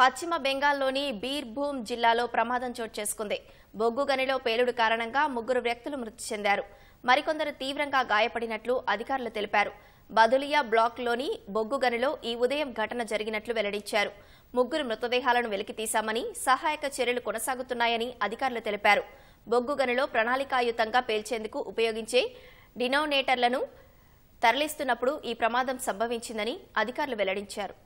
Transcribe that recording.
పశ్చిమ బెంగాల్లోని బీర్భూమ్ జిల్లాలో ప్రమాదం చోటు చేసుకుంది బొగ్గు గనిలో పేలుడు కారణంగా ముగ్గురు వ్యక్తులు మృతి చెందారు మరికొందరు తీవ్రంగా గాయపడినట్లు అధికారులు తెలిపారు బదులియా బ్లాక్లోని బొగ్గు గనిలో ఈ ఉదయం ఘటన జరిగినట్లు వెల్లడించారు ముగ్గురు మృతదేహాలను తీశామని సహాయక చర్యలు కొనసాగుతున్నాయని అధికారులు తెలిపారు బొగ్గు గనిలో ప్రణాళికాయుతంగా పేల్చేందుకు ఉపయోగించే డినోనేటర్లను తరలిస్తున్నప్పుడు ఈ ప్రమాదం సంభవించిందని అధికారులు వెల్లడించారు